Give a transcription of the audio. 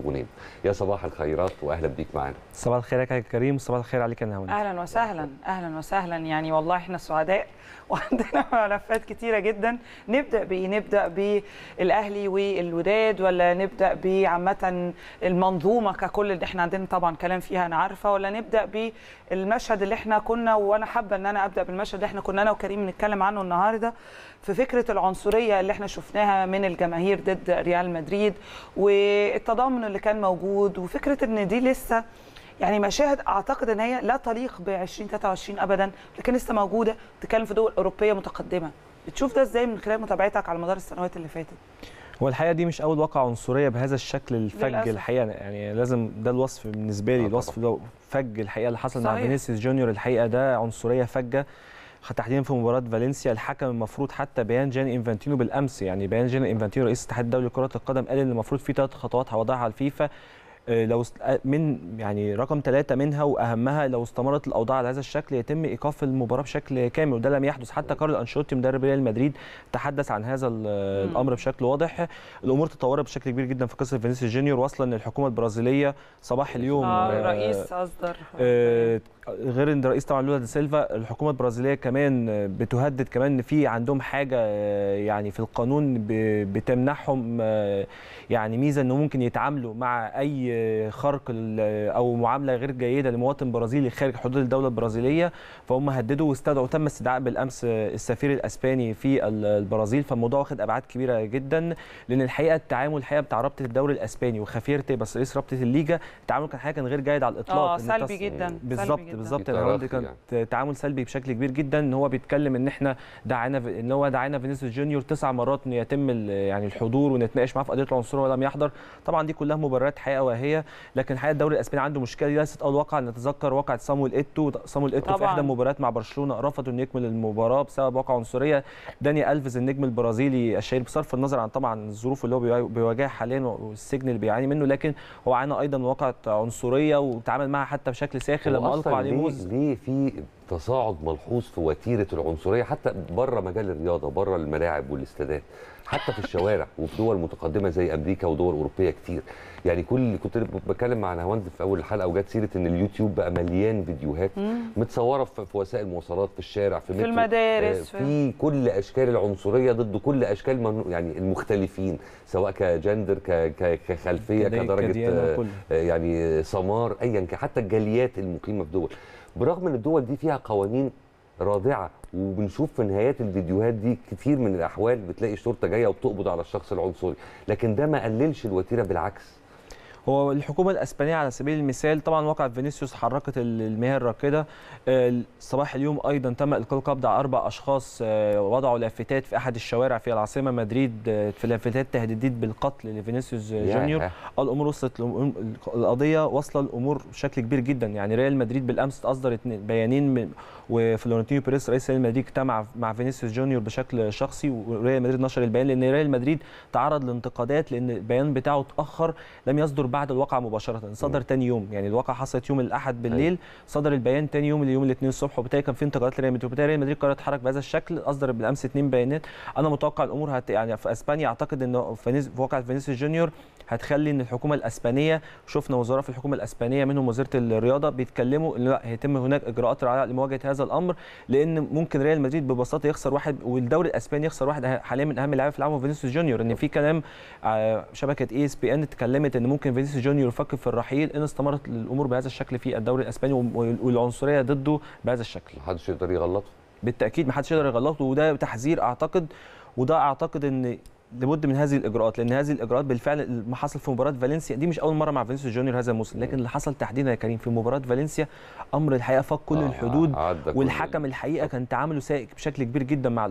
غنيم يا صباح الخيرات واهلا بيك معانا صباح الخير يا كريم صباح الخير عليك يا اهلا وسهلا اهلا وسهلا يعني والله احنا سعداء وعندنا ملفات كتيره جدا نبدا بايه نبدا بالاهلي والوداد ولا نبدا بعامه المنظومه ككل اللي احنا عندنا طبعا كلام فيها انا عارفه ولا نبدا بالمشهد اللي احنا كنا وانا حابه ان انا ابدا بالمشهد اللي احنا كنا انا وكريم بنتكلم عنه النهارده في فكره العنصريه اللي احنا شفناها من الجماهير ضد ريال مدريد والتضامن اللي كان موجود وفكره ان دي لسه يعني مشاهد اعتقد ان هي لا تليق ب 2023 ابدا لكن لسه موجوده بتتكلم في دول اوروبيه متقدمه بتشوف ده ازاي من خلال متابعتك على مدار السنوات اللي فاتت هو الحقيقه دي مش اول واقعه عنصريه بهذا الشكل الفج الحقيقه يعني لازم ده الوصف بالنسبه لي آه، الوصف ده فج الحقيقه اللي حصل صحيح. مع فينيسيوس جونيور الحقيقه ده عنصريه فجه تحديدا في مباراه فالنسيا الحكم المفروض حتى بيان جان انفانتينو بالامس يعني بيان جان انفانتينو رئيس الاتحاد الدولي لكره القدم قال ان المفروض في ثلاث خطوات هوضعها على الفيفا آه، لو آه، من يعني رقم ثلاثة منها وأهمها لو استمرت الأوضاع على هذا الشكل يتم إيقاف المباراة بشكل كامل وده لم يحدث حتى كارل انشوتي مدرب ريال مدريد تحدث عن هذا الأمر بشكل واضح الأمور تطورت بشكل كبير جدا في قصة فينيسيوس جونيور واصلة أن الحكومة البرازيلية صباح اليوم آه الرئيس آه، أصدر آه غير ان رئيس طبعا لولا دي سيلفا الحكومه البرازيليه كمان بتهدد كمان ان في عندهم حاجه آه، يعني في القانون بتمنحهم آه، يعني ميزه انه ممكن يتعاملوا مع اي آه، خرق او معامله غير جيده لمواطن برازيلي خارج حدود الدوله البرازيليه فهم هددوا واستدعوا تم استدعاء بالامس السفير الاسباني في البرازيل فالموضوع واخد ابعاد كبيره جدا لان الحقيقه التعامل الحقيقه بتاع رابطه الدوري الاسباني وخفيرتي بس رئيس رابطه الليجا التعامل كان حاجه كان غير جيد على الاطلاق اه سلبي جدا بالظبط بالظبط يعني الهولندي كان يعني. تعامل سلبي بشكل كبير جدا ان هو بيتكلم ان احنا دعانا ان هو دعانا فينيسيوس جونيور تسع مرات ان يتم يعني الحضور ونتناقش معاه في قضيه العنصريه ولم يحضر طبعا دي كلها مبررات حقيقه واهيه لكن الحقيقه الدوري الاسباني عنده مشكله ليست اول واقعه نتذكر واقعه صامويل ايتو صامويل ايتو في احدى المباريات مع برشلونه رفض انه يكمل المباراه بسبب واقعه عنصريه داني الفيز النجم البرازيلي الشهير بصرف النظر عن طبعا الظروف اللي هو بيواجهها حاليا والسجن اللي بيعاني منه لكن هو عانى ايضا واقعه عنصريه وتعامل معها حتى بشكل ساخر لما القوا عليه ليه, ليه في تصاعد ملحوظ في وتيره العنصريه حتى بره مجال الرياضه بره الملاعب والاستادات حتى في الشوارع وفي دول متقدمه زي امريكا ودول اوروبيه كتير يعني كل اللي كنت بتكلم مع نهاوند في اول الحلقه وجت سيره ان اليوتيوب بقى مليان فيديوهات متصوره في وسائل المواصلات في الشارع في, في المدارس آه في كل اشكال العنصريه ضد كل اشكال من يعني المختلفين سواء كجندر كخلفيه كدرجه آه،, آه يعني سمار ايا كان حتى الجاليات المقيمه في دول برغم ان الدول دي فيها قوانين رادعه وبنشوف في نهايات الفيديوهات دي كتير من الاحوال بتلاقي الشرطه جايه وبتقبض على الشخص العنصري لكن ده ما قللش الوتيره بالعكس هو الحكومه الاسبانيه على سبيل المثال طبعا واقعه فينيسيوس حركت المياه الراكده صباح اليوم ايضا تم القاء القبض على اربع اشخاص آه، وضعوا لافتات في احد الشوارع في العاصمه مدريد آه، في لافتات تهديد بالقتل لفينيسيوس آه، جونيور الامور وصلت القضيه واصله الامور بشكل كبير جدا يعني ريال مدريد بالامس اصدرت بيانين وفلورنتينو بيريس رئيس ريال مدريد اجتمع مع فينيسيوس جونيور بشكل شخصي وريال مدريد نشر البيان لان ريال مدريد تعرض لانتقادات لان البيان بتاعه اتاخر لم يصدر بعد الواقعه مباشره صدر ثاني يوم يعني الواقعه حصلت يوم الاحد أيوه. بالليل صدر البيان ثاني يوم اليوم الاثنين الصبح وبالتالي كان في انتقادات لريال مدريد وبالتالي ريال مدريد قرر يتحرك بهذا الشكل اصدر بالامس اثنين بيانات انا متوقع الامور هت يعني في اسبانيا اعتقد ان في واقعه فينيسيوس جونيور هتخلي ان الحكومه الاسبانيه شفنا وزراء في الحكومه الاسبانيه منهم وزيره الرياضه بيتكلموا ان لا هيتم هناك اجراءات رعايه لمواجهه هذا الامر لان ممكن ريال مدريد ببساطه يخسر واحد والدوري الاسباني يخسر واحد حاليا من اهم اللاعبين في العالم فينيسيوس جونيور ان في كلام آه، شبكه اي اس بي ان اتكلمت ان ممكن فينيسي جونيور يفكر في الرحيل ان استمرت الامور بهذا الشكل في الدوري الاسباني والعنصريه ضده بهذا الشكل محدش يقدر يغلطه بالتاكيد محدش يقدر يغلطه وده تحذير اعتقد وده اعتقد ان لابد من هذه الاجراءات لان هذه الاجراءات بالفعل ما حصل في مباراه فالنسيا دي مش اول مره مع فينيسي جونيور هذا الموسم لكن اللي حصل تحديدا يا كريم في مباراه فالنسيا امر الحقيقه فاق كل آه الحدود والحكم الحقيقه كان تعامله سائق بشكل كبير جدا مع